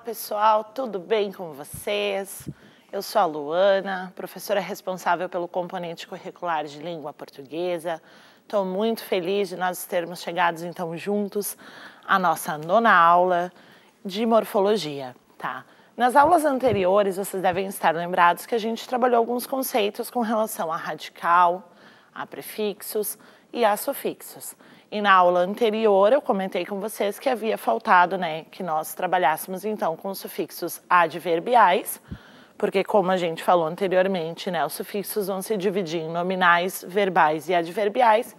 pessoal, tudo bem com vocês? Eu sou a Luana, professora responsável pelo componente curricular de língua portuguesa. Estou muito feliz de nós termos chegado então juntos à nossa nona aula de morfologia, tá? Nas aulas anteriores, vocês devem estar lembrados que a gente trabalhou alguns conceitos com relação a radical, a prefixos e a sufixos. E na aula anterior eu comentei com vocês que havia faltado né, que nós trabalhássemos então com os sufixos adverbiais, porque como a gente falou anteriormente, né, os sufixos vão se dividir em nominais, verbais e adverbiais.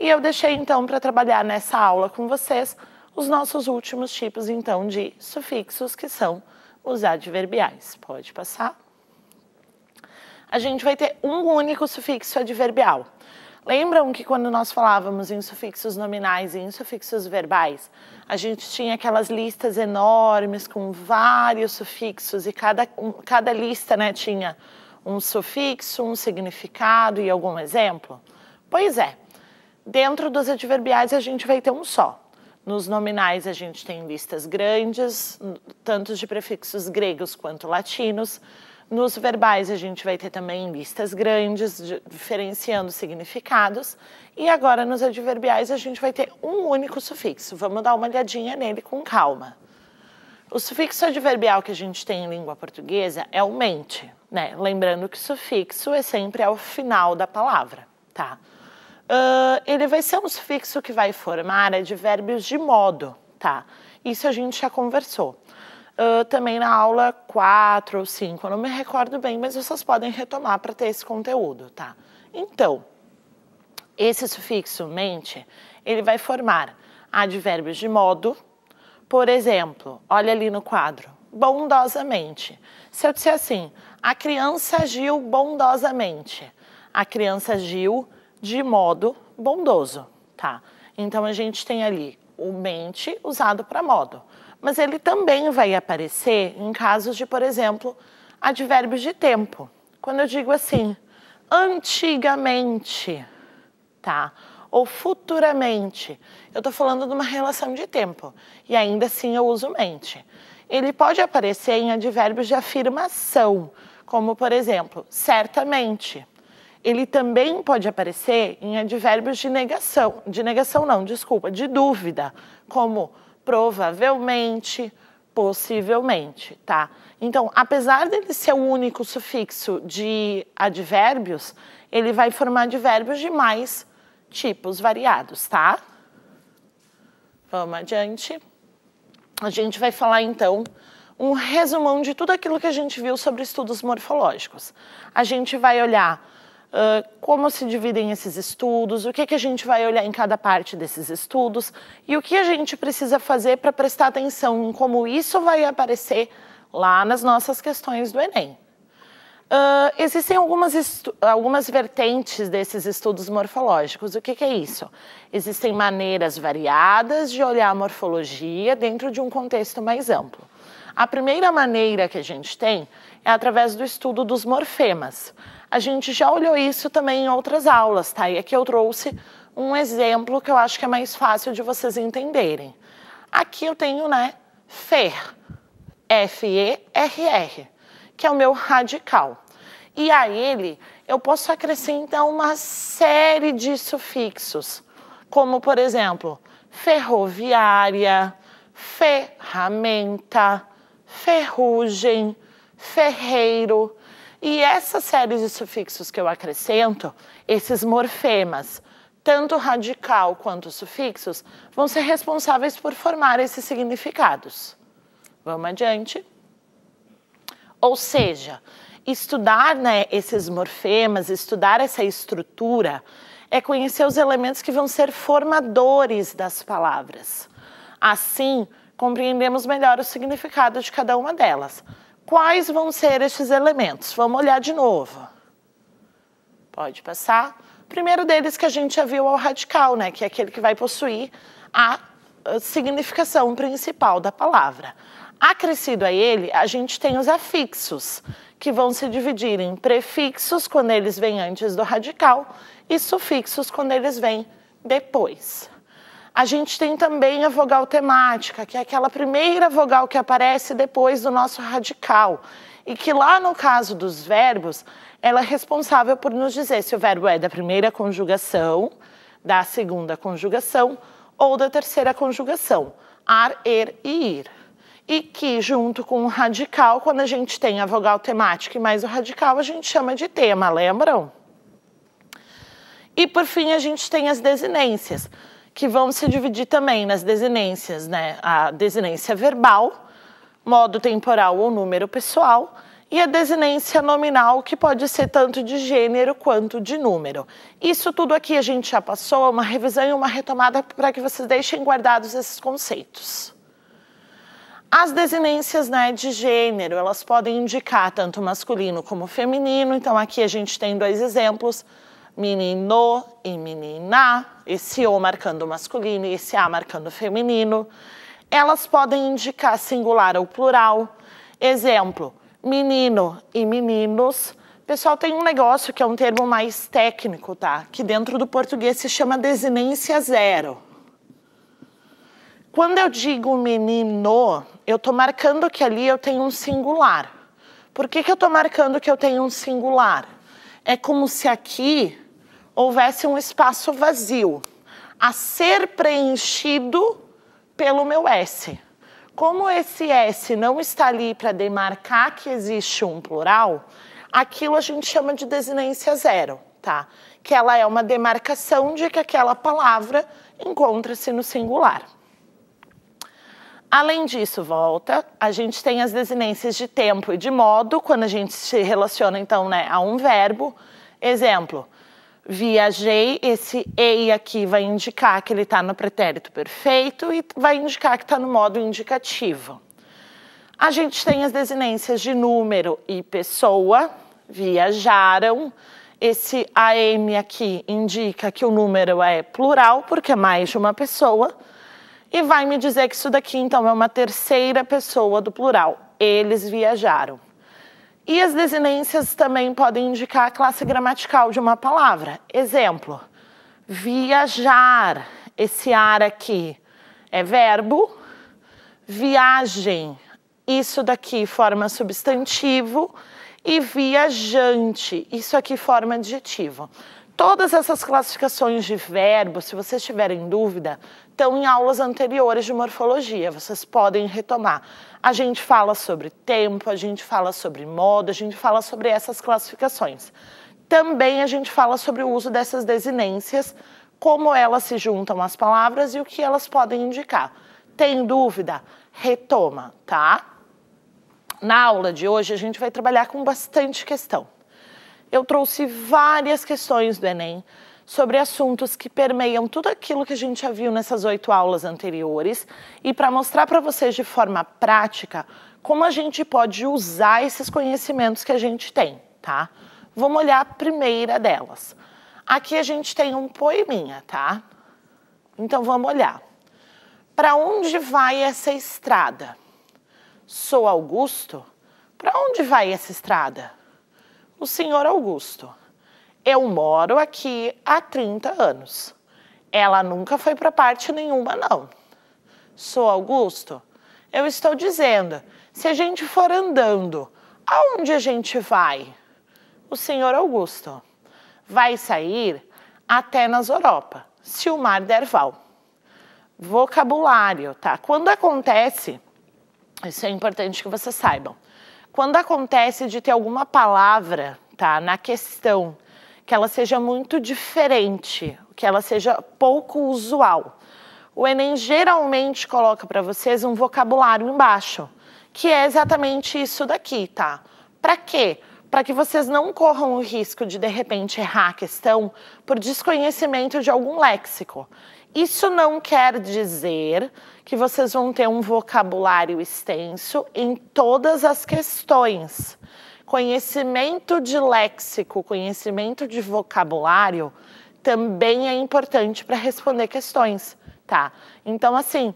E eu deixei então para trabalhar nessa aula com vocês os nossos últimos tipos então de sufixos que são os adverbiais. Pode passar. A gente vai ter um único sufixo adverbial, Lembram que quando nós falávamos em sufixos nominais e em sufixos verbais, a gente tinha aquelas listas enormes com vários sufixos e cada, um, cada lista né, tinha um sufixo, um significado e algum exemplo? Pois é, dentro dos adverbiais a gente vai ter um só. Nos nominais a gente tem listas grandes, tanto de prefixos gregos quanto latinos. Nos verbais, a gente vai ter também listas grandes, diferenciando significados. E agora, nos adverbiais, a gente vai ter um único sufixo. Vamos dar uma olhadinha nele com calma. O sufixo adverbial que a gente tem em língua portuguesa é o mente, né? Lembrando que sufixo é sempre ao final da palavra, tá? Uh, ele vai ser um sufixo que vai formar advérbios de modo, tá? Isso a gente já conversou uh, também na aula 4 ou 5, eu não me recordo bem, mas vocês podem retomar para ter esse conteúdo, tá? Então, esse sufixo mente, ele vai formar advérbios de modo, por exemplo, olha ali no quadro, bondosamente. Se eu disser assim, a criança agiu bondosamente, a criança agiu de modo bondoso, tá? Então a gente tem ali o mente usado para modo mas ele também vai aparecer em casos de, por exemplo, advérbios de tempo. Quando eu digo assim, antigamente, tá? Ou futuramente. Eu estou falando de uma relação de tempo e ainda assim eu uso mente. Ele pode aparecer em advérbios de afirmação, como por exemplo, certamente. Ele também pode aparecer em advérbios de negação, de negação não, desculpa, de dúvida, como provavelmente, possivelmente, tá? Então, apesar dele ser o único sufixo de advérbios, ele vai formar advérbios de mais tipos variados, tá? Vamos adiante. A gente vai falar, então, um resumão de tudo aquilo que a gente viu sobre estudos morfológicos. A gente vai olhar ah, como se dividem esses estudos, o que, que a gente vai olhar em cada parte desses estudos e o que a gente precisa fazer para prestar atenção em como isso vai aparecer lá nas nossas questões do Enem. Uh, existem algumas, algumas vertentes desses estudos morfológicos. O que, que é isso? Existem maneiras variadas de olhar a morfologia dentro de um contexto mais amplo. A primeira maneira que a gente tem é através do estudo dos morfemas. A gente já olhou isso também em outras aulas, tá? E aqui eu trouxe um exemplo que eu acho que é mais fácil de vocês entenderem. Aqui eu tenho, né, fer, F-E-R-R, que é o meu radical. E a ele eu posso acrescentar uma série de sufixos, como, por exemplo, ferroviária, ferramenta, ferrugem, ferreiro, e essa série de sufixos que eu acrescento, esses morfemas, tanto radical quanto sufixos, vão ser responsáveis por formar esses significados. Vamos adiante. Ou seja, estudar né, esses morfemas, estudar essa estrutura, é conhecer os elementos que vão ser formadores das palavras. Assim, compreendemos melhor o significado de cada uma delas. Quais vão ser esses elementos? Vamos olhar de novo. Pode passar. Primeiro deles que a gente já viu é o radical, né? Que é aquele que vai possuir a significação principal da palavra. Acrescido a ele, a gente tem os afixos, que vão se dividir em prefixos quando eles vêm antes do radical e sufixos quando eles vêm depois a gente tem também a vogal temática, que é aquela primeira vogal que aparece depois do nosso radical. E que lá no caso dos verbos, ela é responsável por nos dizer se o verbo é da primeira conjugação, da segunda conjugação ou da terceira conjugação. Ar, er e ir. E que, junto com o radical, quando a gente tem a vogal temática e mais o radical, a gente chama de tema, lembram? E, por fim, a gente tem as desinências que vão se dividir também nas desinências, né? A desinência verbal, modo temporal ou número pessoal, e a desinência nominal, que pode ser tanto de gênero quanto de número. Isso tudo aqui a gente já passou, uma revisão e uma retomada para que vocês deixem guardados esses conceitos. As desinências né, de gênero, elas podem indicar tanto masculino como feminino, então aqui a gente tem dois exemplos menino e menina, esse O marcando masculino e esse A marcando feminino. Elas podem indicar singular ou plural. Exemplo, menino e meninos. Pessoal, tem um negócio que é um termo mais técnico, tá? Que dentro do português se chama desinência zero. Quando eu digo menino, eu tô marcando que ali eu tenho um singular. Por que, que eu tô marcando que eu tenho um singular? É como se aqui houvesse um espaço vazio a ser preenchido pelo meu S. Como esse S não está ali para demarcar que existe um plural, aquilo a gente chama de desinência zero, tá? Que ela é uma demarcação de que aquela palavra encontra-se no singular. Além disso, volta, a gente tem as desinências de tempo e de modo, quando a gente se relaciona, então, né, a um verbo. Exemplo, viajei, esse ei aqui vai indicar que ele está no pretérito perfeito e vai indicar que está no modo indicativo. A gente tem as desinências de número e pessoa, viajaram. Esse AM aqui indica que o número é plural, porque é mais de uma pessoa e vai me dizer que isso daqui então é uma terceira pessoa do plural. Eles viajaram. E as desinências também podem indicar a classe gramatical de uma palavra. Exemplo: viajar. Esse ar aqui é verbo. Viagem. Isso daqui forma substantivo. E viajante. Isso aqui forma adjetivo. Todas essas classificações de verbos, se vocês tiverem dúvida, estão em aulas anteriores de morfologia, vocês podem retomar. A gente fala sobre tempo, a gente fala sobre modo, a gente fala sobre essas classificações. Também a gente fala sobre o uso dessas desinências, como elas se juntam às palavras e o que elas podem indicar. Tem dúvida? Retoma, tá? Na aula de hoje a gente vai trabalhar com bastante questão eu trouxe várias questões do Enem sobre assuntos que permeiam tudo aquilo que a gente já viu nessas oito aulas anteriores e para mostrar para vocês de forma prática como a gente pode usar esses conhecimentos que a gente tem, tá? Vamos olhar a primeira delas. Aqui a gente tem um poeminha, tá? Então vamos olhar. Para onde vai essa estrada? Sou Augusto. Para onde vai essa estrada? o senhor Augusto. Eu moro aqui há 30 anos. Ela nunca foi para parte nenhuma, não. Sou Augusto. Eu estou dizendo, se a gente for andando, aonde a gente vai? O senhor Augusto vai sair até nas Europa, se o mar der val. Vocabulário, tá? Quando acontece, isso é importante que vocês saibam quando acontece de ter alguma palavra tá, na questão que ela seja muito diferente, que ela seja pouco usual. O Enem geralmente coloca para vocês um vocabulário embaixo, que é exatamente isso daqui, tá? Para quê? Para que vocês não corram o risco de de repente errar a questão por desconhecimento de algum léxico. Isso não quer dizer que vocês vão ter um vocabulário extenso em todas as questões. Conhecimento de léxico, conhecimento de vocabulário também é importante para responder questões, tá? Então, assim,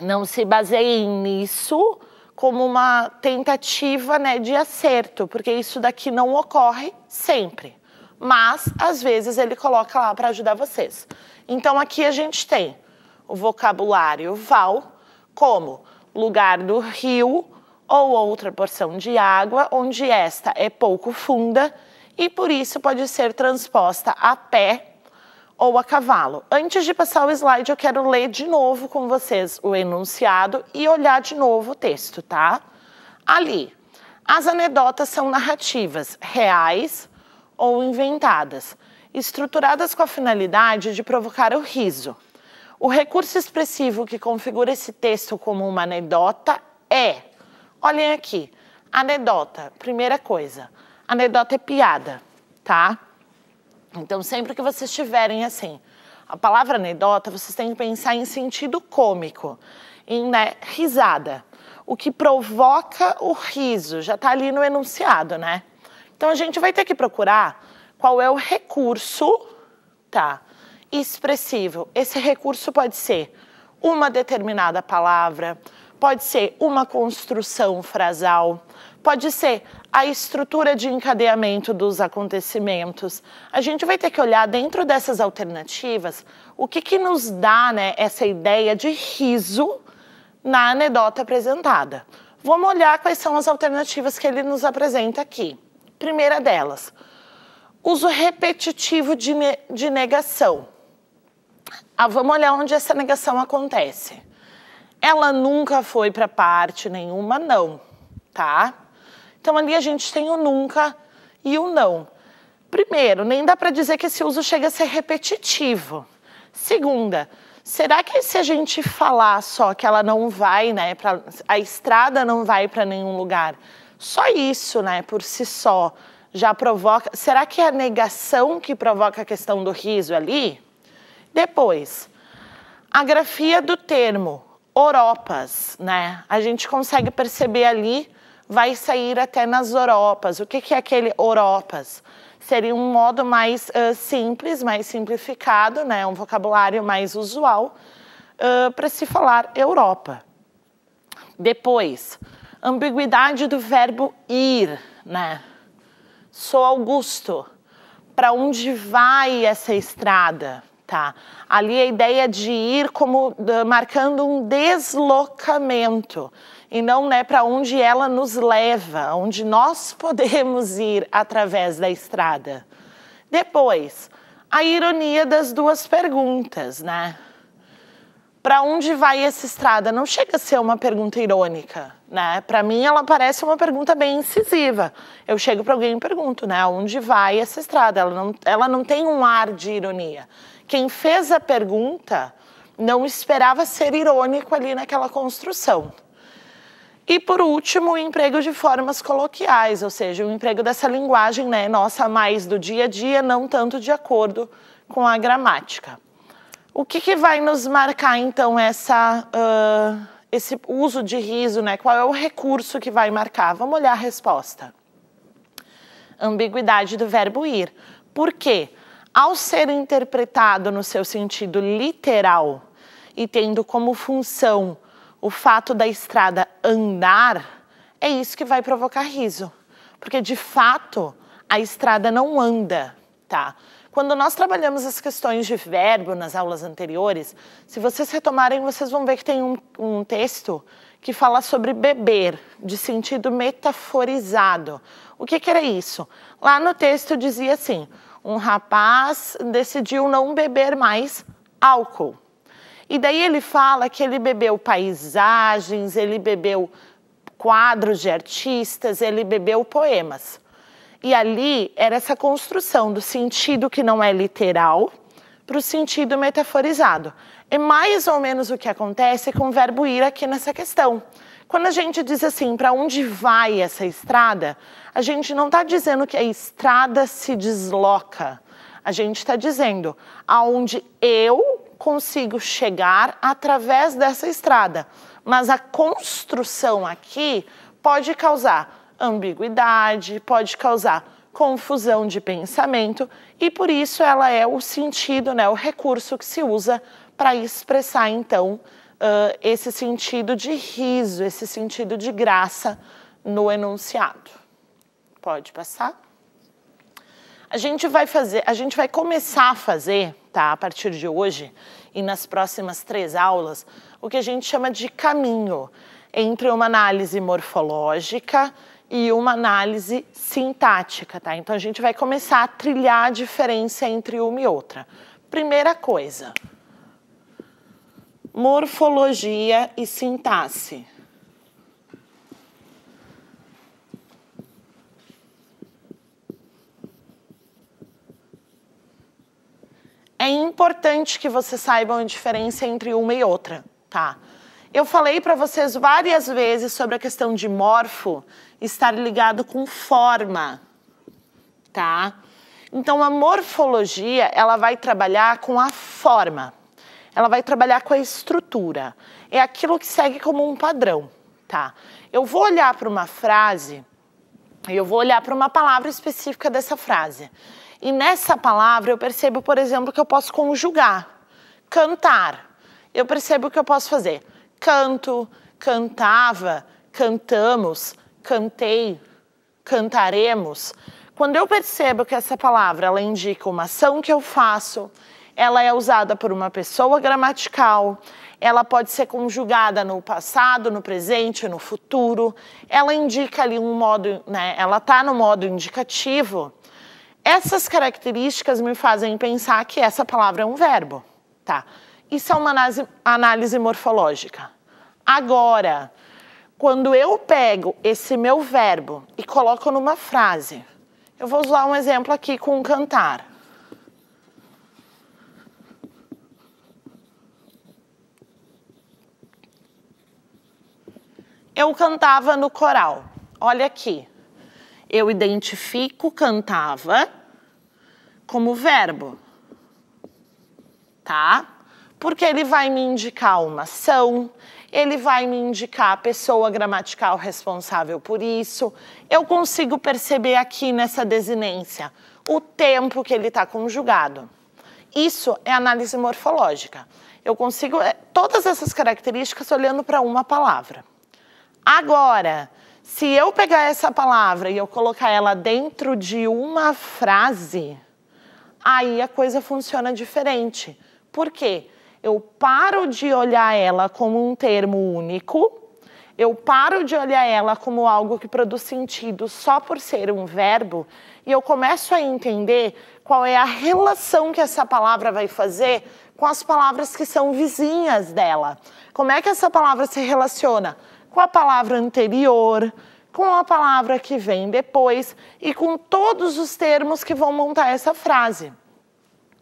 não se baseiem nisso como uma tentativa né, de acerto, porque isso daqui não ocorre sempre. Mas, às vezes, ele coloca lá para ajudar vocês. Então aqui a gente tem o vocabulário val como lugar do rio ou outra porção de água onde esta é pouco funda e por isso pode ser transposta a pé ou a cavalo. Antes de passar o slide, eu quero ler de novo com vocês o enunciado e olhar de novo o texto, tá? Ali, as anedotas são narrativas reais ou inventadas estruturadas com a finalidade de provocar o riso. O recurso expressivo que configura esse texto como uma anedota é, olhem aqui, anedota, primeira coisa, anedota é piada, tá? Então, sempre que vocês tiverem assim, a palavra anedota, vocês têm que pensar em sentido cômico, em né, risada. O que provoca o riso, já está ali no enunciado, né? Então, a gente vai ter que procurar qual é o recurso, tá? Expressivo. Esse recurso pode ser uma determinada palavra, pode ser uma construção frasal, pode ser a estrutura de encadeamento dos acontecimentos. A gente vai ter que olhar dentro dessas alternativas o que, que nos dá né, essa ideia de riso na anedota apresentada. Vamos olhar quais são as alternativas que ele nos apresenta aqui. Primeira delas, Uso repetitivo de, de negação. Ah, vamos olhar onde essa negação acontece. Ela nunca foi para parte nenhuma, não, tá? Então ali a gente tem o nunca e o não. Primeiro, nem dá para dizer que esse uso chega a ser repetitivo. Segunda, será que se a gente falar só que ela não vai, né, pra, a estrada não vai para nenhum lugar, só isso, né, por si só, já provoca. Será que é a negação que provoca a questão do riso ali? Depois, a grafia do termo oropas, né? A gente consegue perceber ali, vai sair até nas oropas. O que, que é aquele oropas? Seria um modo mais uh, simples, mais simplificado, né? Um vocabulário mais usual uh, para se falar Europa. Depois, ambiguidade do verbo ir, né? Sou Augusto. Para onde vai essa estrada? Tá. Ali a ideia de ir como marcando um deslocamento e não né, para onde ela nos leva, onde nós podemos ir através da estrada. Depois, a ironia das duas perguntas, né? Para onde vai essa estrada? Não chega a ser uma pergunta irônica. Né? Para mim, ela parece uma pergunta bem incisiva. Eu chego para alguém e pergunto, né? Onde vai essa estrada? Ela não, ela não tem um ar de ironia. Quem fez a pergunta não esperava ser irônico ali naquela construção. E por último, o emprego de formas coloquiais, ou seja, o emprego dessa linguagem né, nossa mais do dia a dia, não tanto de acordo com a gramática. O que, que vai nos marcar então essa uh esse uso de riso, né? Qual é o recurso que vai marcar? Vamos olhar a resposta. Ambiguidade do verbo ir. Por quê? Ao ser interpretado no seu sentido literal e tendo como função o fato da estrada andar, é isso que vai provocar riso. Porque de fato a estrada não anda, tá? Quando nós trabalhamos as questões de verbo nas aulas anteriores, se vocês retomarem, vocês vão ver que tem um, um texto que fala sobre beber, de sentido metaforizado. O que, que era isso? Lá no texto dizia assim: um rapaz decidiu não beber mais álcool. E daí ele fala que ele bebeu paisagens, ele bebeu quadros de artistas, ele bebeu poemas. E ali era essa construção do sentido que não é literal para o sentido metaforizado. É mais ou menos o que acontece com o verbo ir aqui nessa questão. Quando a gente diz assim, para onde vai essa estrada, a gente não está dizendo que a estrada se desloca. A gente está dizendo aonde eu consigo chegar através dessa estrada. Mas a construção aqui pode causar ambiguidade, pode causar confusão de pensamento e por isso ela é o sentido, né, o recurso que se usa para expressar então uh, esse sentido de riso, esse sentido de graça no enunciado. Pode passar. A gente vai fazer, a gente vai começar a fazer, tá, a partir de hoje e nas próximas três aulas, o que a gente chama de caminho entre uma análise morfológica e uma análise sintática, tá? Então a gente vai começar a trilhar a diferença entre uma e outra. Primeira coisa, morfologia e sintaxe. É importante que vocês saibam a diferença entre uma e outra, tá? Eu falei para vocês várias vezes sobre a questão de morfo estar ligado com forma, tá? Então a morfologia, ela vai trabalhar com a forma. Ela vai trabalhar com a estrutura. É aquilo que segue como um padrão, tá? Eu vou olhar para uma frase e eu vou olhar para uma palavra específica dessa frase. E nessa palavra eu percebo, por exemplo, que eu posso conjugar, cantar. Eu percebo que eu posso fazer canto, cantava, cantamos, cantei, cantaremos, quando eu percebo que essa palavra ela indica uma ação que eu faço, ela é usada por uma pessoa gramatical, ela pode ser conjugada no passado, no presente, no futuro. Ela indica ali um modo, né? Ela está no modo indicativo. Essas características me fazem pensar que essa palavra é um verbo, tá? Isso é uma análise, análise morfológica. Agora, quando eu pego esse meu verbo e coloco numa frase, eu vou usar um exemplo aqui com cantar. Eu cantava no coral. Olha aqui. Eu identifico cantava como verbo. Tá? Porque ele vai me indicar uma ação, ele vai me indicar a pessoa gramatical responsável por isso. Eu consigo perceber aqui nessa desinência o tempo que ele está conjugado. Isso é análise morfológica. Eu consigo é, todas essas características olhando para uma palavra. Agora, se eu pegar essa palavra e eu colocar ela dentro de uma frase, aí a coisa funciona diferente. Por quê? eu paro de olhar ela como um termo único, eu paro de olhar ela como algo que produz sentido só por ser um verbo e eu começo a entender qual é a relação que essa palavra vai fazer com as palavras que são vizinhas dela. Como é que essa palavra se relaciona com a palavra anterior, com a palavra que vem depois e com todos os termos que vão montar essa frase.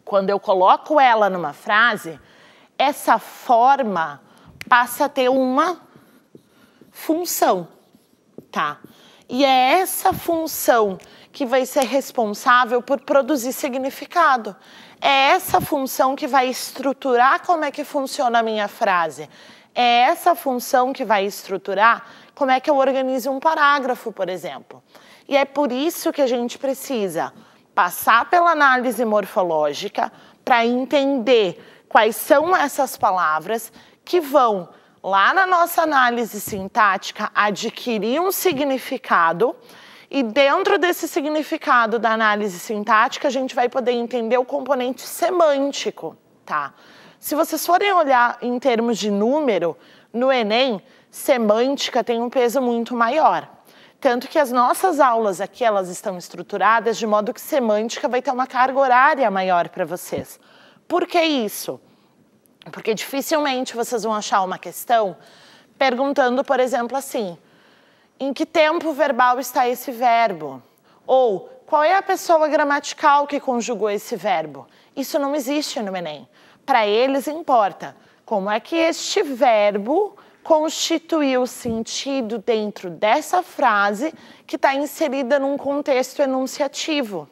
Quando eu coloco ela numa frase, essa forma passa a ter uma função, tá? E é essa função que vai ser responsável por produzir significado. É essa função que vai estruturar como é que funciona a minha frase. É essa função que vai estruturar como é que eu organizo um parágrafo, por exemplo. E é por isso que a gente precisa passar pela análise morfológica para entender quais são essas palavras que vão, lá na nossa análise sintática, adquirir um significado. E dentro desse significado da análise sintática, a gente vai poder entender o componente semântico, tá? Se vocês forem olhar em termos de número, no Enem, semântica tem um peso muito maior. Tanto que as nossas aulas aqui, elas estão estruturadas de modo que semântica vai ter uma carga horária maior para vocês. Por que isso? Porque dificilmente vocês vão achar uma questão perguntando, por exemplo, assim: em que tempo verbal está esse verbo? Ou qual é a pessoa gramatical que conjugou esse verbo? Isso não existe no Enem. Para eles importa como é que este verbo constituiu o sentido dentro dessa frase que está inserida num contexto enunciativo.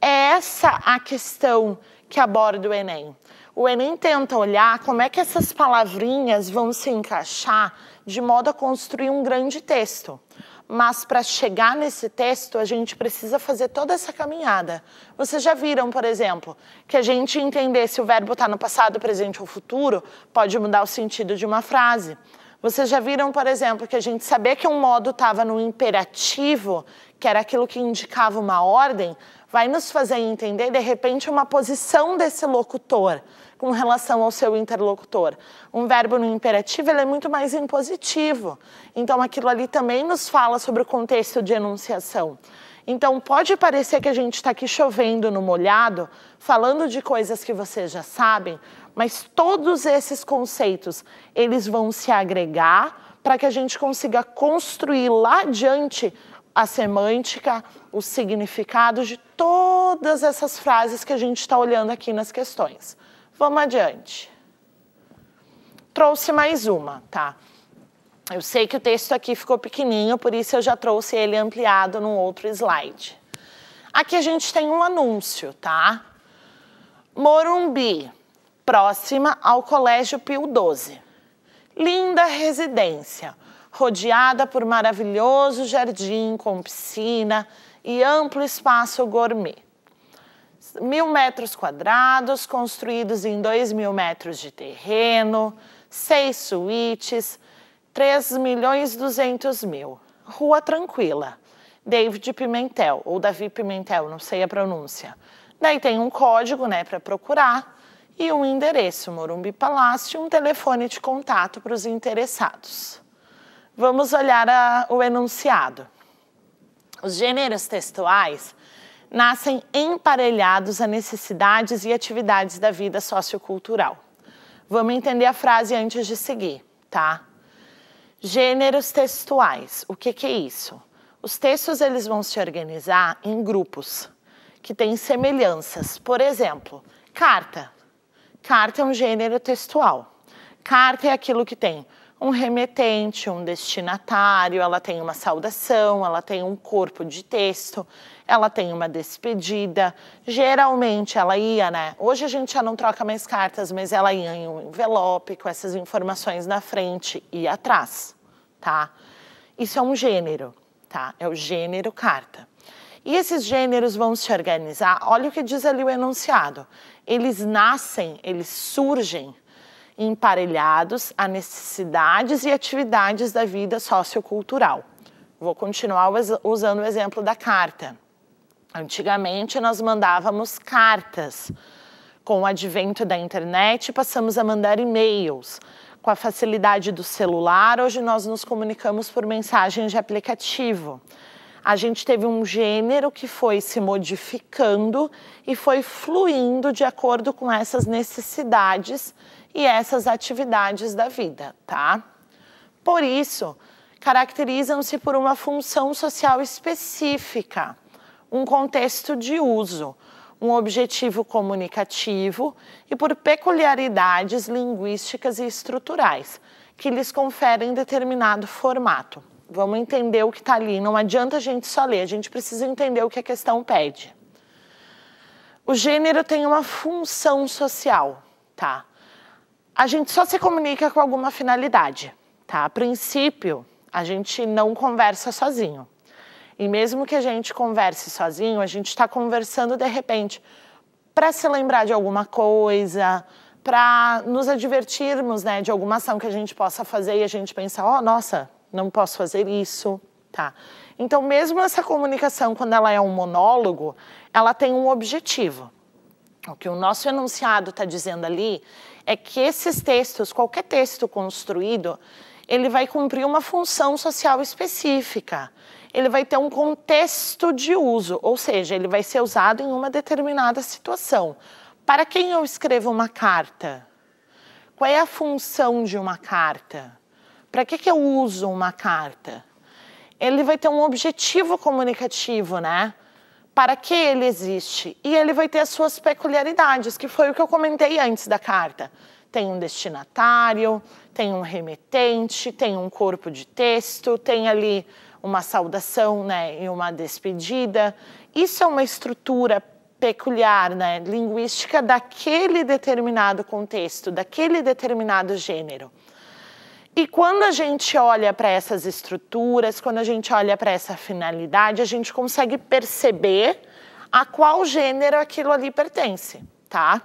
É essa a questão que aborda o Enem. O Enem tenta olhar como é que essas palavrinhas vão se encaixar de modo a construir um grande texto. Mas para chegar nesse texto, a gente precisa fazer toda essa caminhada. Vocês já viram, por exemplo, que a gente entender se o verbo está no passado, presente ou futuro pode mudar o sentido de uma frase. Vocês já viram, por exemplo, que a gente saber que um modo estava no imperativo, que era aquilo que indicava uma ordem, vai nos fazer entender, de repente, uma posição desse locutor com relação ao seu interlocutor. Um verbo no imperativo ele é muito mais impositivo. Então, aquilo ali também nos fala sobre o contexto de enunciação. Então, pode parecer que a gente está aqui chovendo no molhado, falando de coisas que vocês já sabem, mas todos esses conceitos, eles vão se agregar para que a gente consiga construir lá adiante a semântica, os significados de todas essas frases que a gente está olhando aqui nas questões. Vamos adiante. Trouxe mais uma, tá? Eu sei que o texto aqui ficou pequenininho, por isso eu já trouxe ele ampliado num outro slide. Aqui a gente tem um anúncio, tá? Morumbi, próxima ao Colégio Pio 12. Linda residência rodeada por maravilhoso jardim com piscina e amplo espaço gourmet. Mil metros quadrados, construídos em dois mil metros de terreno, seis suítes, 3 milhões 200 mil. Rua Tranquila, David Pimentel, ou Davi Pimentel, não sei a pronúncia. Daí tem um código né, para procurar e um endereço, Morumbi Palácio, e um telefone de contato para os interessados. Vamos olhar a, o enunciado. Os gêneros textuais nascem emparelhados a necessidades e atividades da vida sociocultural. Vamos entender a frase antes de seguir, tá? Gêneros textuais. O que, que é isso? Os textos eles vão se organizar em grupos que têm semelhanças. Por exemplo, carta. Carta é um gênero textual. Carta é aquilo que tem um remetente, um destinatário, ela tem uma saudação, ela tem um corpo de texto, ela tem uma despedida. Geralmente ela ia, né? Hoje a gente já não troca mais cartas, mas ela ia em um envelope com essas informações na frente e atrás, tá? Isso é um gênero, tá? É o gênero carta. E esses gêneros vão se organizar, olha o que diz ali o enunciado. Eles nascem, eles surgem emparelhados a necessidades e atividades da vida sociocultural. Vou continuar usando o exemplo da carta. Antigamente nós mandávamos cartas. Com o advento da internet, passamos a mandar e-mails. Com a facilidade do celular, hoje nós nos comunicamos por mensagens de aplicativo. A gente teve um gênero que foi se modificando e foi fluindo de acordo com essas necessidades e essas atividades da vida, tá? Por isso, caracterizam-se por uma função social específica, um contexto de uso, um objetivo comunicativo e por peculiaridades linguísticas e estruturais que lhes conferem determinado formato. Vamos entender o que está ali, não adianta a gente só ler, a gente precisa entender o que a questão pede. O gênero tem uma função social, tá? a gente só se comunica com alguma finalidade, tá? A princípio, a gente não conversa sozinho. E mesmo que a gente converse sozinho, a gente está conversando de repente para se lembrar de alguma coisa, para nos advertirmos, né, de alguma ação que a gente possa fazer e a gente pensar: ó, oh, nossa, não posso fazer isso, tá? Então, mesmo essa comunicação, quando ela é um monólogo, ela tem um objetivo. O que o nosso enunciado está dizendo ali é que esses textos, qualquer texto construído, ele vai cumprir uma função social específica. Ele vai ter um contexto de uso, ou seja, ele vai ser usado em uma determinada situação. Para quem eu escrevo uma carta? Qual é a função de uma carta? Para que, que eu uso uma carta? Ele vai ter um objetivo comunicativo, né? para que ele existe. E ele vai ter as suas peculiaridades, que foi o que eu comentei antes da carta. Tem um destinatário, tem um remetente, tem um corpo de texto, tem ali uma saudação né, e uma despedida. Isso é uma estrutura peculiar, né, linguística daquele determinado contexto, daquele determinado gênero. E quando a gente olha para essas estruturas, quando a gente olha para essa finalidade, a gente consegue perceber a qual gênero aquilo ali pertence, tá?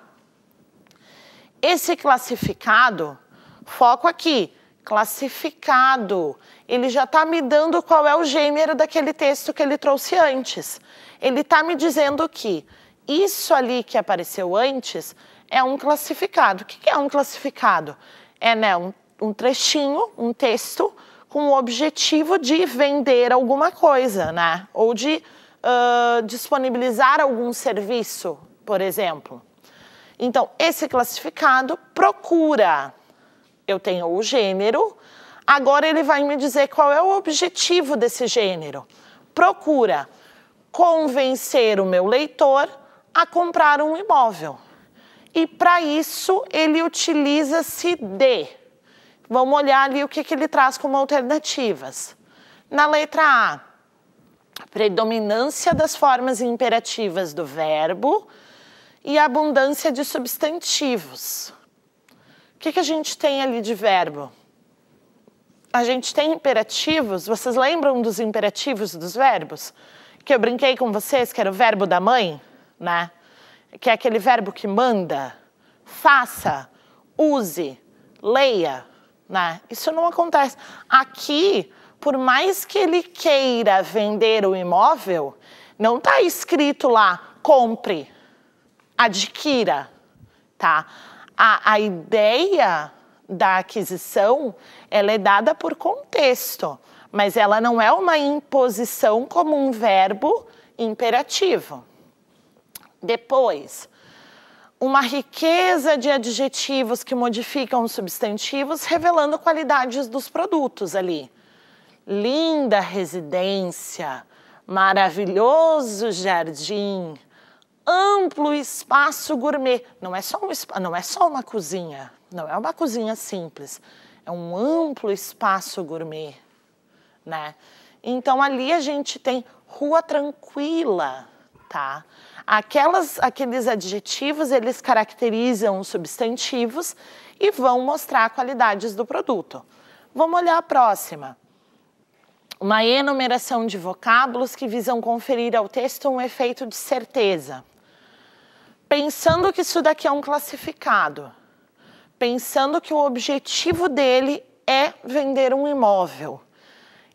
Esse classificado, foco aqui, classificado, ele já está me dando qual é o gênero daquele texto que ele trouxe antes. Ele está me dizendo que isso ali que apareceu antes é um classificado. O que é um classificado? É né, um um trechinho, um texto, com o objetivo de vender alguma coisa, né? Ou de uh, disponibilizar algum serviço, por exemplo. Então, esse classificado procura. Eu tenho o gênero, agora ele vai me dizer qual é o objetivo desse gênero. Procura convencer o meu leitor a comprar um imóvel. E para isso ele utiliza-se de Vamos olhar ali o que, que ele traz como alternativas. Na letra A, predominância das formas imperativas do verbo e abundância de substantivos. O que, que a gente tem ali de verbo? A gente tem imperativos, vocês lembram dos imperativos dos verbos? Que eu brinquei com vocês, que era o verbo da mãe, né? Que é aquele verbo que manda, faça, use, leia. Né? Isso não acontece. Aqui, por mais que ele queira vender o imóvel, não está escrito lá compre, adquira, tá? A, a ideia da aquisição, ela é dada por contexto, mas ela não é uma imposição como um verbo imperativo. Depois, uma riqueza de adjetivos que modificam os substantivos, revelando qualidades dos produtos ali. Linda residência, maravilhoso jardim, amplo espaço gourmet. Não é só, um, não é só uma cozinha, não é uma cozinha simples, é um amplo espaço gourmet, né? Então ali a gente tem rua tranquila, tá? Aquelas, aqueles adjetivos, eles caracterizam os substantivos e vão mostrar qualidades do produto. Vamos olhar a próxima. Uma enumeração de vocábulos que visam conferir ao texto um efeito de certeza. Pensando que isso daqui é um classificado, pensando que o objetivo dele é vender um imóvel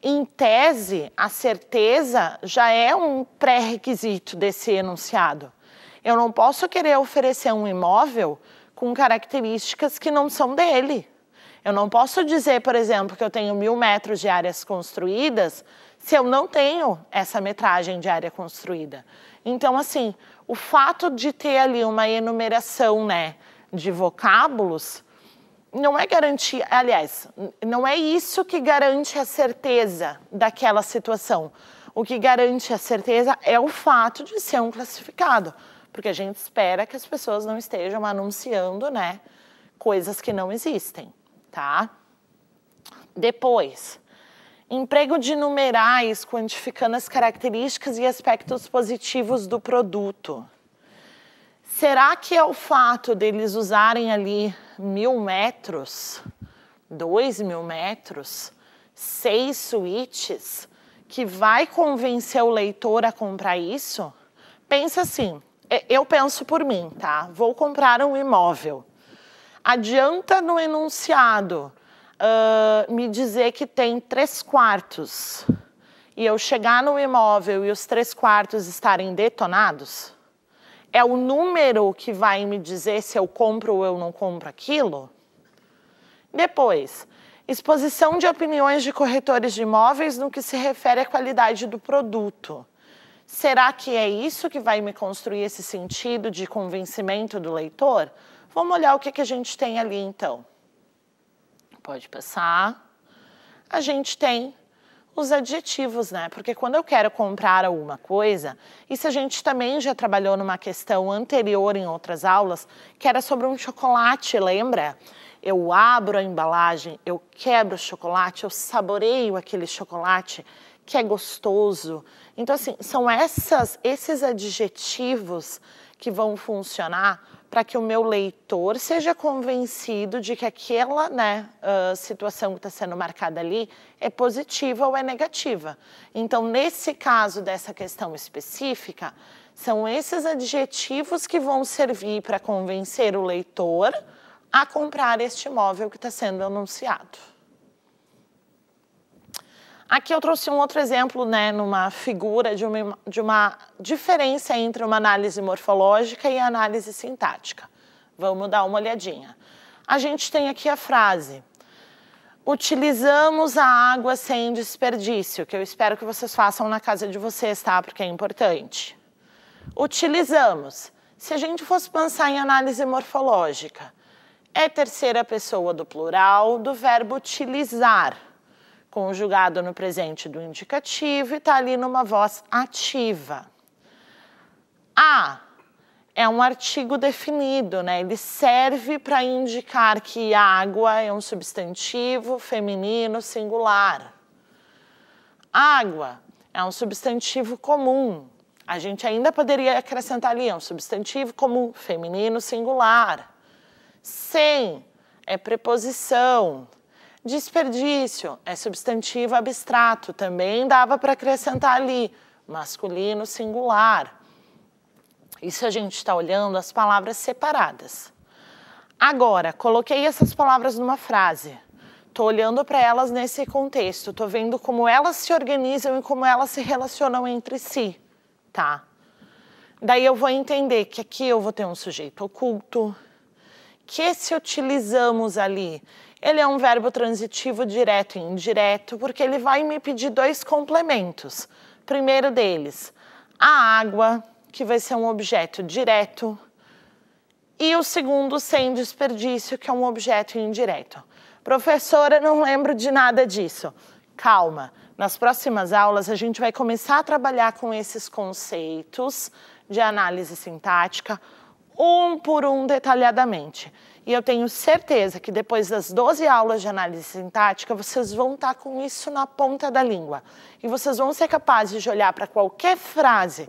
em tese, a certeza já é um pré-requisito desse enunciado. Eu não posso querer oferecer um imóvel com características que não são dele. Eu não posso dizer, por exemplo, que eu tenho mil metros de áreas construídas se eu não tenho essa metragem de área construída. Então, assim, o fato de ter ali uma enumeração né, de vocábulos não é garantir, aliás, não é isso que garante a certeza daquela situação. O que garante a certeza é o fato de ser um classificado, porque a gente espera que as pessoas não estejam anunciando, né, coisas que não existem, tá? Depois, emprego de numerais quantificando as características e aspectos positivos do produto. Será que é o fato deles usarem ali mil metros, dois mil metros, seis suítes, que vai convencer o leitor a comprar isso? Pensa assim, eu penso por mim, tá? Vou comprar um imóvel. Adianta no enunciado uh, me dizer que tem três quartos e eu chegar no imóvel e os três quartos estarem detonados? é o número que vai me dizer se eu compro ou eu não compro aquilo? Depois, exposição de opiniões de corretores de imóveis no que se refere à qualidade do produto. Será que é isso que vai me construir esse sentido de convencimento do leitor? Vamos olhar o que, que a gente tem ali então. Pode passar. A gente tem os adjetivos, né? Porque quando eu quero comprar alguma coisa, isso a gente também já trabalhou numa questão anterior em outras aulas, que era sobre um chocolate, lembra? Eu abro a embalagem, eu quebro o chocolate, eu saboreio aquele chocolate que é gostoso. Então assim, são essas esses adjetivos que vão funcionar para que o meu leitor seja convencido de que aquela né, uh, situação que está sendo marcada ali é positiva ou é negativa. Então, nesse caso dessa questão específica, são esses adjetivos que vão servir para convencer o leitor a comprar este imóvel que está sendo anunciado. Aqui eu trouxe um outro exemplo, né, numa figura de uma, de uma diferença entre uma análise morfológica e análise sintática. Vamos dar uma olhadinha. A gente tem aqui a frase: utilizamos a água sem desperdício, que eu espero que vocês façam na casa de vocês, tá? Porque é importante. Utilizamos. Se a gente fosse pensar em análise morfológica, é terceira pessoa do plural do verbo utilizar conjugado no presente do indicativo e está ali numa voz ativa. A é um artigo definido, né? Ele serve para indicar que água é um substantivo feminino singular. Água é um substantivo comum. A gente ainda poderia acrescentar ali, é um substantivo comum feminino singular. Sem é preposição, Desperdício é substantivo abstrato, também dava para acrescentar ali, masculino singular. Isso a gente está olhando as palavras separadas. Agora, coloquei essas palavras numa frase. Estou olhando para elas nesse contexto, estou vendo como elas se organizam e como elas se relacionam entre si, tá? Daí eu vou entender que aqui eu vou ter um sujeito oculto, que se utilizamos ali ele é um verbo transitivo direto e indireto, porque ele vai me pedir dois complementos. Primeiro deles, a água, que vai ser um objeto direto, e o segundo, sem desperdício, que é um objeto indireto. Professora, não lembro de nada disso. Calma, nas próximas aulas a gente vai começar a trabalhar com esses conceitos de análise sintática, um por um detalhadamente. E eu tenho certeza que depois das 12 aulas de análise sintática, vocês vão estar tá com isso na ponta da língua. E vocês vão ser capazes de olhar para qualquer frase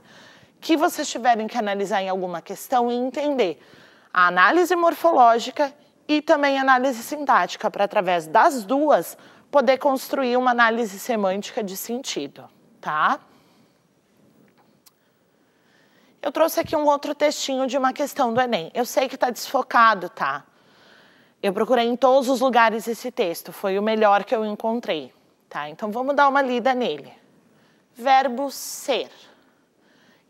que vocês tiverem que analisar em alguma questão e entender a análise morfológica e também a análise sintática, para através das duas poder construir uma análise semântica de sentido, tá? Eu trouxe aqui um outro textinho de uma questão do Enem. Eu sei que está desfocado, tá? Eu procurei em todos os lugares esse texto, foi o melhor que eu encontrei. Tá? Então vamos dar uma lida nele. Verbo ser.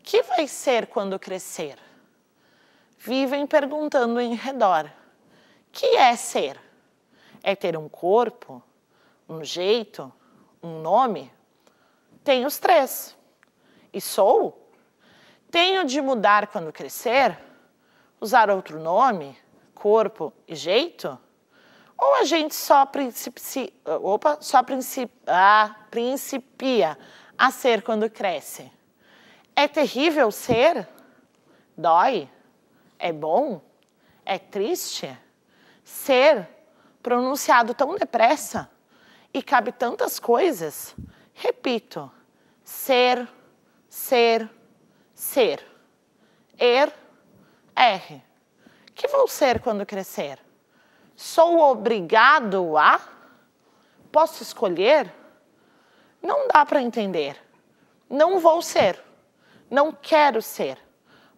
Que vai ser quando crescer? Vivem perguntando em redor. Que é ser? É ter um corpo, um jeito, um nome? Tenho os três. E sou? Tenho de mudar quando crescer? Usar outro nome? corpo e jeito? Ou a gente só, principi opa, só principi ah, principia a ser quando cresce? É terrível ser? Dói? É bom? É triste? Ser pronunciado tão depressa e cabe tantas coisas? Repito, ser, ser, ser. Er, R que vou ser quando crescer? Sou obrigado a? Posso escolher? Não dá para entender. Não vou ser. Não quero ser.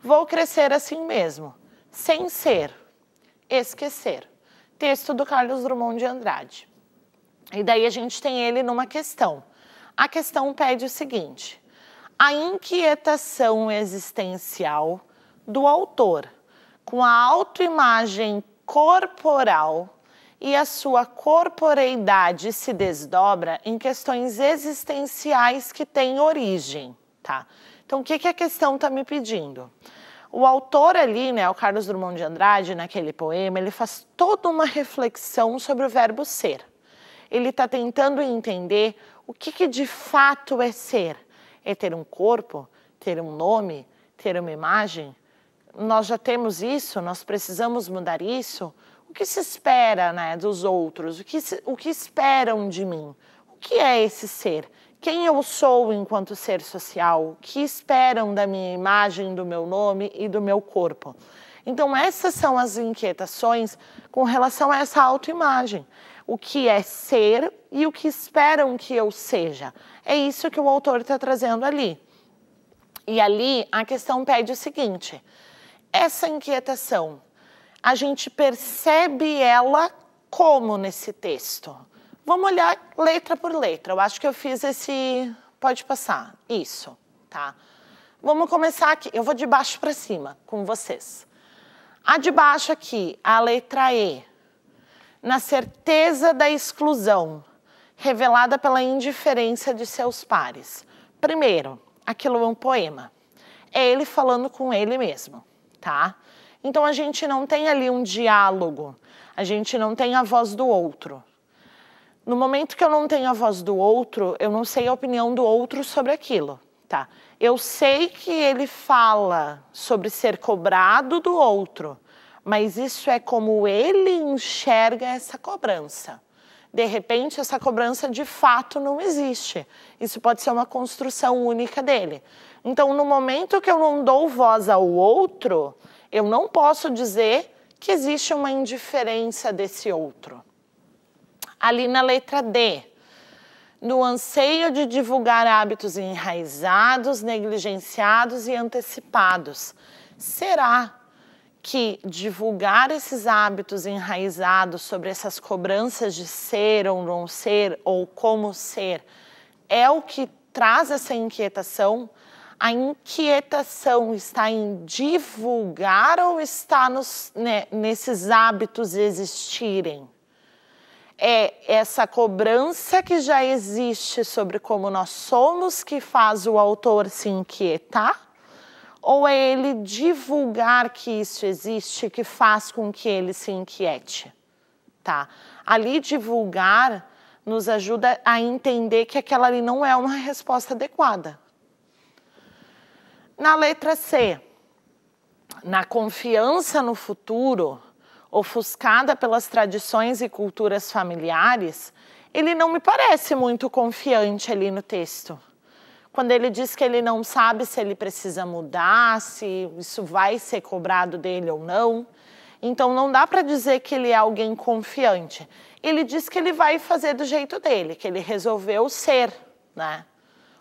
Vou crescer assim mesmo, sem ser. Esquecer. Texto do Carlos Drummond de Andrade. E daí a gente tem ele numa questão. A questão pede o seguinte: a inquietação existencial do autor com a autoimagem corporal e a sua corporeidade se desdobra em questões existenciais que têm origem, tá? Então, o que, que a questão está me pedindo? O autor ali, né, o Carlos Drummond de Andrade, naquele poema, ele faz toda uma reflexão sobre o verbo ser. Ele está tentando entender o que, que de fato é ser. É ter um corpo, ter um nome, ter uma imagem, nós já temos isso, nós precisamos mudar isso. O que se espera né, dos outros? O que, se, o que esperam de mim? O que é esse ser? Quem eu sou enquanto ser social? O que esperam da minha imagem, do meu nome e do meu corpo? Então, essas são as inquietações com relação a essa autoimagem. O que é ser e o que esperam que eu seja. É isso que o autor está trazendo ali. E ali a questão pede o seguinte: essa inquietação, a gente percebe ela como nesse texto? Vamos olhar letra por letra. Eu acho que eu fiz esse. Pode passar. Isso, tá? Vamos começar aqui. Eu vou de baixo para cima com vocês. A de baixo aqui, a letra E. Na certeza da exclusão, revelada pela indiferença de seus pares. Primeiro, aquilo é um poema. É ele falando com ele mesmo tá? Então a gente não tem ali um diálogo, a gente não tem a voz do outro. No momento que eu não tenho a voz do outro, eu não sei a opinião do outro sobre aquilo, tá? Eu sei que ele fala sobre ser cobrado do outro, mas isso é como ele enxerga essa cobrança. De repente, essa cobrança de fato não existe. Isso pode ser uma construção única dele. Então, no momento que eu não dou voz ao outro, eu não posso dizer que existe uma indiferença desse outro. Ali na letra D, no anseio de divulgar hábitos enraizados, negligenciados e antecipados. Será que divulgar esses hábitos enraizados sobre essas cobranças de ser ou não ser ou como ser é o que traz essa inquietação? a inquietação está em divulgar ou está nos, né, nesses hábitos existirem? É essa cobrança que já existe sobre como nós somos que faz o autor se inquietar? Ou é ele divulgar que isso existe que faz com que ele se inquiete? Tá? Ali divulgar nos ajuda a entender que aquela ali não é uma resposta adequada. Na letra C, na confiança no futuro, ofuscada pelas tradições e culturas familiares, ele não me parece muito confiante ali no texto. Quando ele diz que ele não sabe se ele precisa mudar, se isso vai ser cobrado dele ou não. Então não dá para dizer que ele é alguém confiante. Ele diz que ele vai fazer do jeito dele, que ele resolveu ser, né?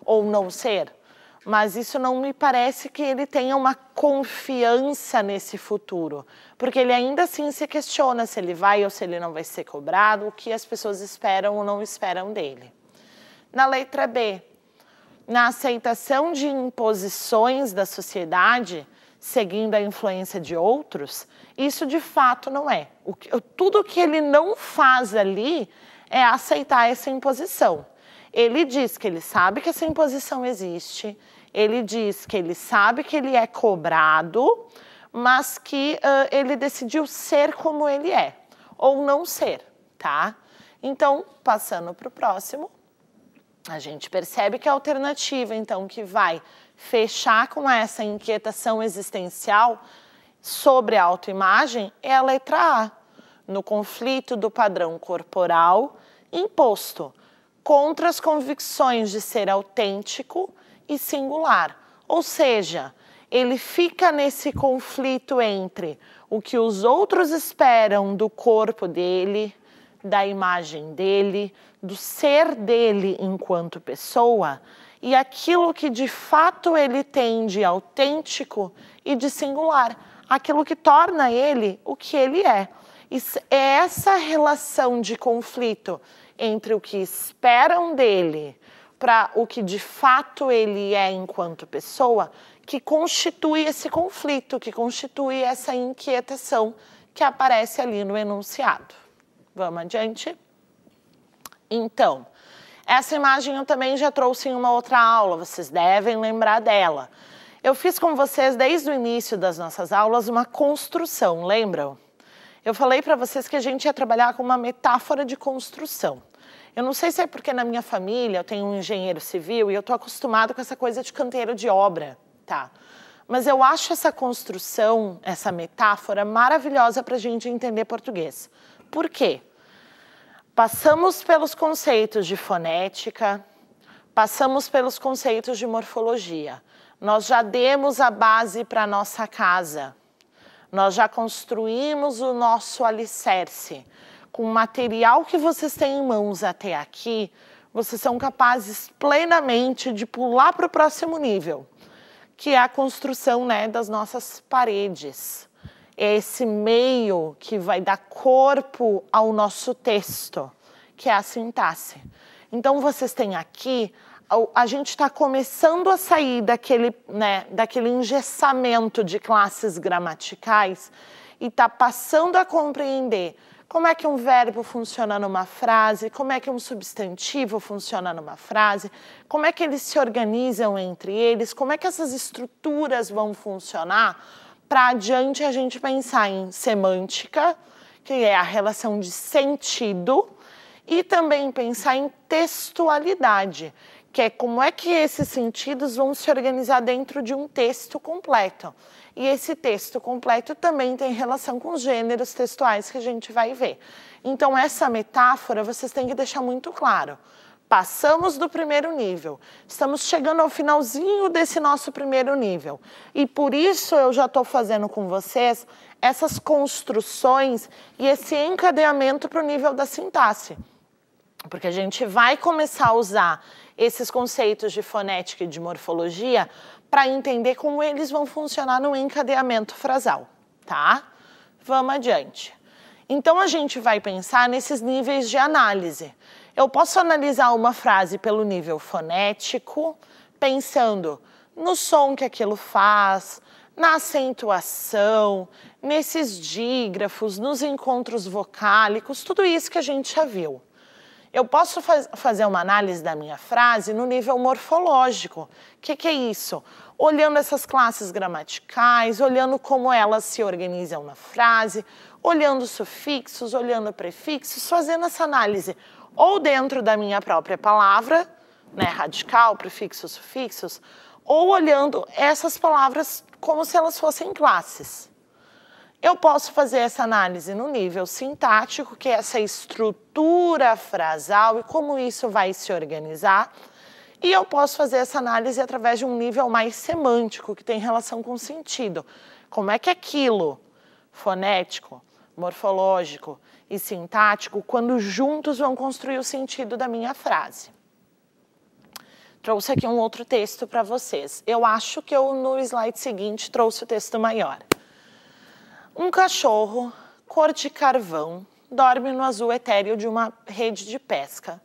Ou não ser. Mas isso não me parece que ele tenha uma confiança nesse futuro, porque ele ainda assim se questiona se ele vai ou se ele não vai ser cobrado, o que as pessoas esperam ou não esperam dele. Na letra B, na aceitação de imposições da sociedade, seguindo a influência de outros, isso de fato não é. O que, tudo que ele não faz ali é aceitar essa imposição. Ele diz que ele sabe que essa imposição existe, ele diz que ele sabe que ele é cobrado, mas que uh, ele decidiu ser como ele é, ou não ser, tá? Então, passando para o próximo, a gente percebe que a alternativa, então, que vai fechar com essa inquietação existencial sobre a autoimagem é a letra A, no conflito do padrão corporal imposto contra as convicções de ser autêntico e singular. Ou seja, ele fica nesse conflito entre o que os outros esperam do corpo dele, da imagem dele, do ser dele enquanto pessoa e aquilo que de fato ele tem de autêntico e de singular, aquilo que torna ele o que ele é. E é essa relação de conflito entre o que esperam dele para o que de fato ele é enquanto pessoa, que constitui esse conflito, que constitui essa inquietação que aparece ali no enunciado. Vamos adiante? Então, essa imagem eu também já trouxe em uma outra aula, vocês devem lembrar dela. Eu fiz com vocês desde o início das nossas aulas uma construção, lembram? Eu falei para vocês que a gente ia trabalhar com uma metáfora de construção. Eu não sei se é porque na minha família eu tenho um engenheiro civil e eu estou acostumado com essa coisa de canteiro de obra, tá? Mas eu acho essa construção, essa metáfora maravilhosa para a gente entender português. Por quê? Passamos pelos conceitos de fonética, passamos pelos conceitos de morfologia. Nós já demos a base para a nossa casa, nós já construímos o nosso alicerce com o material que vocês têm em mãos até aqui, vocês são capazes plenamente de pular para o próximo nível, que é a construção né, das nossas paredes. É esse meio que vai dar corpo ao nosso texto, que é a sintaxe. Então, vocês têm aqui, a gente está começando a sair daquele, né, daquele engessamento de classes gramaticais e está passando a compreender como é que um verbo funciona numa frase, como é que um substantivo funciona numa frase, como é que eles se organizam entre eles, como é que essas estruturas vão funcionar para adiante a gente pensar em semântica, que é a relação de sentido, e também pensar em textualidade, que é como é que esses sentidos vão se organizar dentro de um texto completo. E esse texto completo também tem relação com os gêneros textuais que a gente vai ver. Então, essa metáfora vocês têm que deixar muito claro. Passamos do primeiro nível, estamos chegando ao finalzinho desse nosso primeiro nível. E por isso eu já estou fazendo com vocês essas construções e esse encadeamento para o nível da sintaxe. Porque a gente vai começar a usar esses conceitos de fonética e de morfologia para entender como eles vão funcionar no encadeamento frasal, tá? Vamos adiante. Então a gente vai pensar nesses níveis de análise. Eu posso analisar uma frase pelo nível fonético, pensando no som que aquilo faz, na acentuação, nesses dígrafos, nos encontros vocálicos, tudo isso que a gente já viu. Eu posso faz, fazer uma análise da minha frase no nível morfológico. O que, que é isso? Olhando essas classes gramaticais, olhando como elas se organizam na frase, olhando sufixos, olhando prefixos, fazendo essa análise ou dentro da minha própria palavra, né, radical, prefixos, sufixos, ou olhando essas palavras como se elas fossem classes. Eu posso fazer essa análise no nível sintático, que é essa estrutura frasal e como isso vai se organizar. E eu posso fazer essa análise através de um nível mais semântico, que tem relação com sentido. Como é que aquilo, fonético, morfológico e sintático, quando juntos vão construir o sentido da minha frase trouxe aqui um outro texto para vocês. Eu acho que eu no slide seguinte trouxe o texto maior. Um cachorro, cor de carvão, dorme no azul etéreo de uma rede de pesca,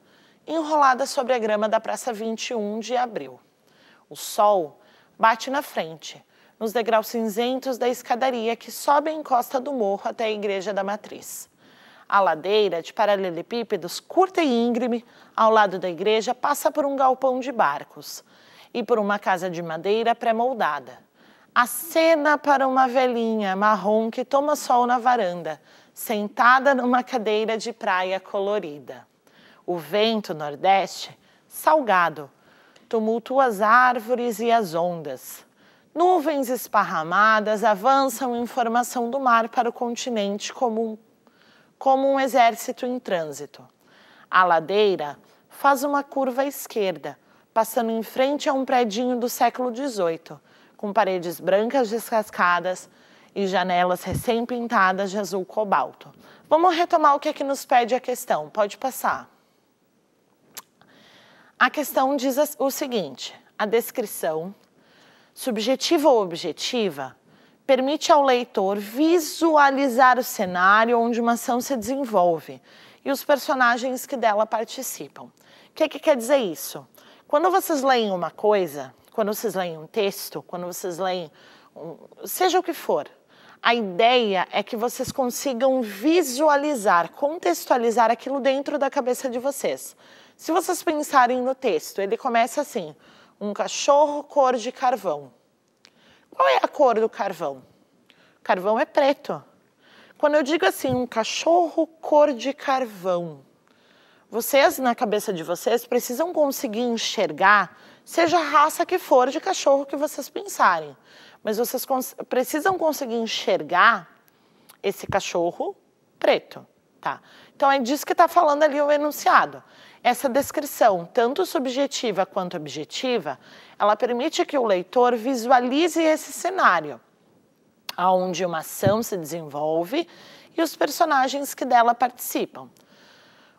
enrolada sobre a grama da Praça 21 de Abril. O sol bate na frente, nos degraus cinzentos da escadaria que sobe a encosta do morro até a Igreja da Matriz. A ladeira de paralelepípedos curta e íngreme, ao lado da igreja, passa por um galpão de barcos e por uma casa de madeira pré-moldada acena para uma velhinha marrom que toma sol na varanda, sentada numa cadeira de praia colorida. O vento nordeste, salgado, tumultua as árvores e as ondas. Nuvens esparramadas avançam em formação do mar para o continente comum, como um exército em trânsito. A ladeira faz uma curva à esquerda, passando em frente a um predinho do século XVIII, com paredes brancas descascadas e janelas recém-pintadas de azul cobalto. Vamos retomar o que é que nos pede a questão. Pode passar. A questão diz o seguinte: a descrição, subjetiva ou objetiva, permite ao leitor visualizar o cenário onde uma ação se desenvolve e os personagens que dela participam. O que, que quer dizer isso? Quando vocês leem uma coisa, quando vocês leem um texto, quando vocês leem, um, seja o que for, a ideia é que vocês consigam visualizar, contextualizar aquilo dentro da cabeça de vocês. Se vocês pensarem no texto, ele começa assim: um cachorro cor de carvão. Qual é a cor do carvão? carvão é preto. Quando eu digo assim, um cachorro cor de carvão, vocês, na cabeça de vocês, precisam conseguir enxergar seja a raça que for de cachorro que vocês pensarem. Mas vocês cons precisam conseguir enxergar esse cachorro preto, tá? Então é disso que está falando ali o enunciado. Essa descrição, tanto subjetiva quanto objetiva, ela permite que o leitor visualize esse cenário, aonde uma ação se desenvolve e os personagens que dela participam.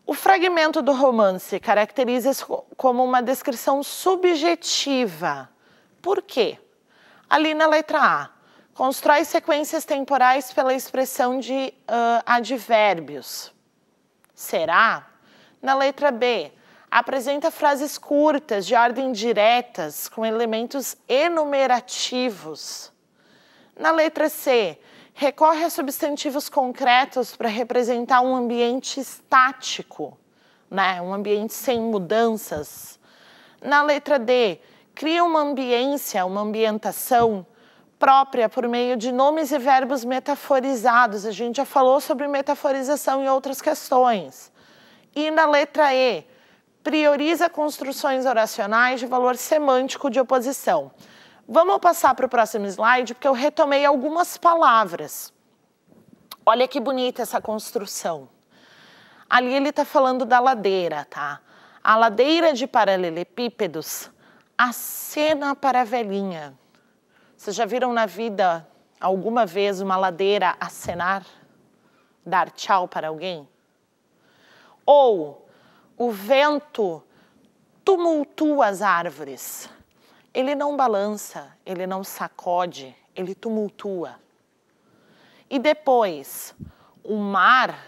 O fragmento do romance caracteriza-se como uma descrição subjetiva. Por quê? Ali na letra A, constrói sequências temporais pela expressão de uh, advérbios. Será? Na letra B, apresenta frases curtas, de ordem diretas, com elementos enumerativos. Na letra C, recorre a substantivos concretos para representar um ambiente estático, né? um ambiente sem mudanças. Na letra D, cria uma ambiência, uma ambientação própria por meio de nomes e verbos metaforizados. A gente já falou sobre metaforização em outras questões. E na letra E, prioriza construções oracionais de valor semântico de oposição. Vamos passar para o próximo slide, porque eu retomei algumas palavras. Olha que bonita essa construção. Ali ele está falando da ladeira, tá? A ladeira de paralelepípedos acena para a velhinha. Vocês já viram na vida alguma vez uma ladeira acenar? Dar tchau para alguém? Ou o vento tumultua as árvores ele não balança, ele não sacode, ele tumultua. E depois, o mar,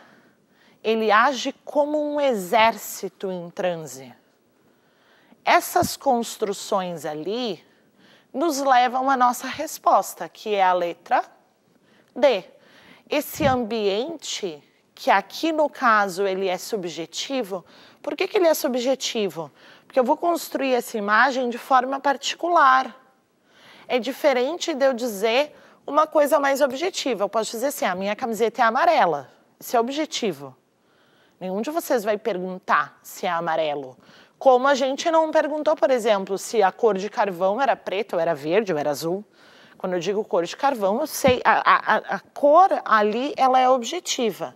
ele age como um exército em transe. Essas construções ali nos levam à nossa resposta, que é a letra D. Esse ambiente, que aqui no caso ele é subjetivo, por que, que ele é subjetivo? Porque eu vou construir essa imagem de forma particular. É diferente de eu dizer uma coisa mais objetiva. Eu posso dizer assim: a minha camiseta é amarela. Isso é objetivo. Nenhum de vocês vai perguntar se é amarelo. Como a gente não perguntou, por exemplo, se a cor de carvão era preta, ou era verde, ou era azul. Quando eu digo cor de carvão, eu sei a, a, a cor ali ela é objetiva,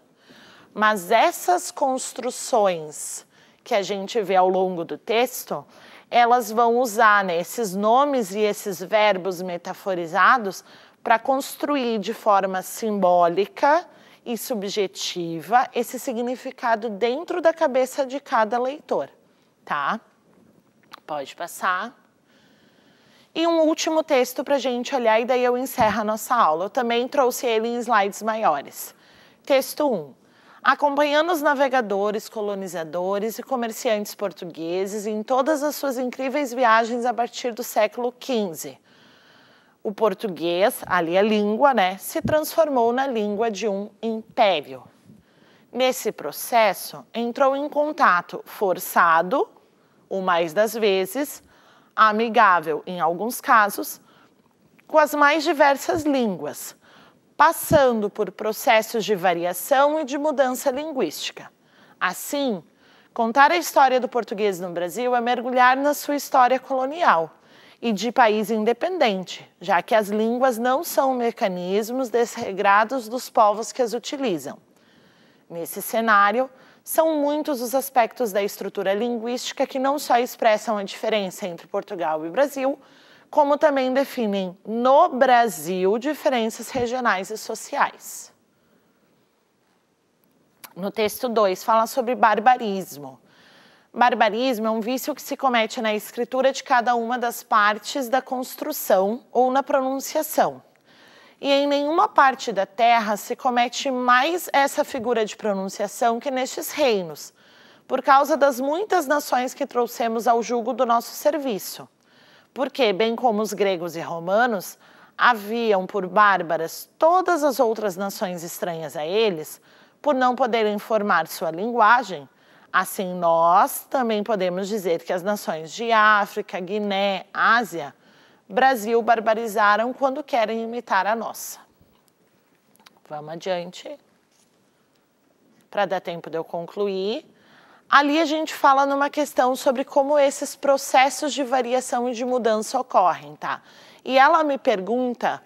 mas essas construções que a gente vê ao longo do texto, elas vão usar né, esses nomes e esses verbos metaforizados para construir de forma simbólica e subjetiva esse significado dentro da cabeça de cada leitor, tá? Pode passar. E um último texto para a gente olhar, e daí eu encerro a nossa aula. Eu também trouxe ele em slides maiores. Texto 1 acompanhando os navegadores, colonizadores e comerciantes portugueses em todas as suas incríveis viagens a partir do século XV. O português, ali a língua, né, se transformou na língua de um império. Nesse processo, entrou em contato forçado, o mais das vezes, amigável em alguns casos, com as mais diversas línguas passando por processos de variação e de mudança linguística. Assim, contar a história do português no Brasil é mergulhar na sua história colonial e de país independente, já que as línguas não são mecanismos desregrados dos povos que as utilizam. Nesse cenário, são muitos os aspectos da estrutura linguística que não só expressam a diferença entre Portugal e Brasil, como também definem no Brasil diferenças regionais e sociais. No texto 2, fala sobre barbarismo. Barbarismo é um vício que se comete na escritura de cada uma das partes da construção ou na pronunciação. E em nenhuma parte da terra se comete mais essa figura de pronunciação que nestes reinos, por causa das muitas nações que trouxemos ao jugo do nosso serviço porque, bem como os gregos e romanos, haviam por bárbaras todas as outras nações estranhas a eles, por não poderem formar sua linguagem, assim nós também podemos dizer que as nações de África, Guiné, Ásia, Brasil barbarizaram quando querem imitar a nossa. Vamos adiante. Para dar tempo de eu concluir, Ali a gente fala numa questão sobre como esses processos de variação e de mudança ocorrem, tá? E ela me pergunta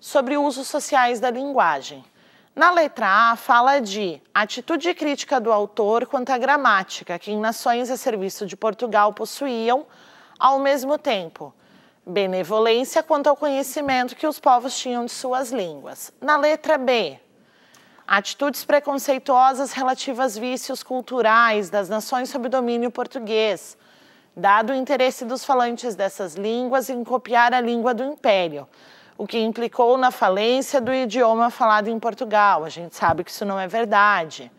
sobre usos sociais da linguagem. Na letra A, fala de atitude crítica do autor quanto à gramática, que em nações a serviço de Portugal possuíam, ao mesmo tempo, benevolência quanto ao conhecimento que os povos tinham de suas línguas. Na letra B, atitudes preconceituosas relativas a vícios culturais das nações sob domínio português, dado o interesse dos falantes dessas línguas em copiar a língua do império, o que implicou na falência do idioma falado em Portugal. A gente sabe que isso não é verdade.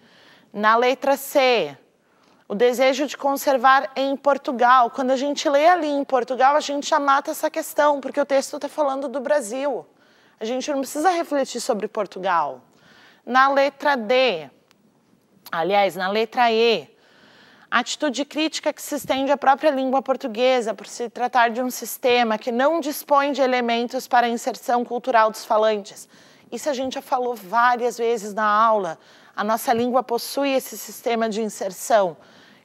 Na letra C, o desejo de conservar em Portugal. Quando a gente lê ali em Portugal, a gente já mata essa questão, porque o texto está falando do Brasil. A gente não precisa refletir sobre Portugal. Na letra D, aliás, na letra E, atitude crítica que se estende à própria língua portuguesa, por se tratar de um sistema que não dispõe de elementos para a inserção cultural dos falantes. Isso a gente já falou várias vezes na aula. A nossa língua possui esse sistema de inserção.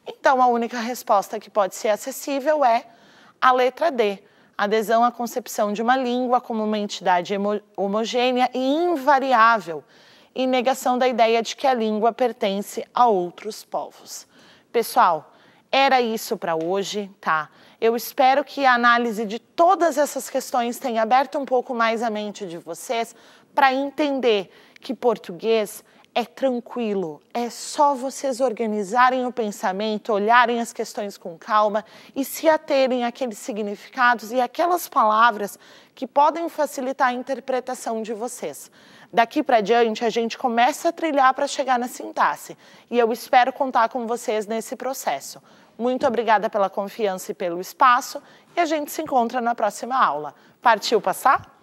Então, a única resposta que pode ser acessível é a letra D. Adesão à concepção de uma língua como uma entidade homogênea e invariável, em negação da ideia de que a língua pertence a outros povos. Pessoal, era isso para hoje, tá? Eu espero que a análise de todas essas questões tenha aberto um pouco mais a mente de vocês para entender que português é tranquilo, é só vocês organizarem o pensamento, olharem as questões com calma e se aterem àqueles significados e aquelas palavras que podem facilitar a interpretação de vocês daqui para diante a gente começa a trilhar para chegar na sintaxe. E eu espero contar com vocês nesse processo. Muito obrigada pela confiança e pelo espaço e a gente se encontra na próxima aula. Partiu passar?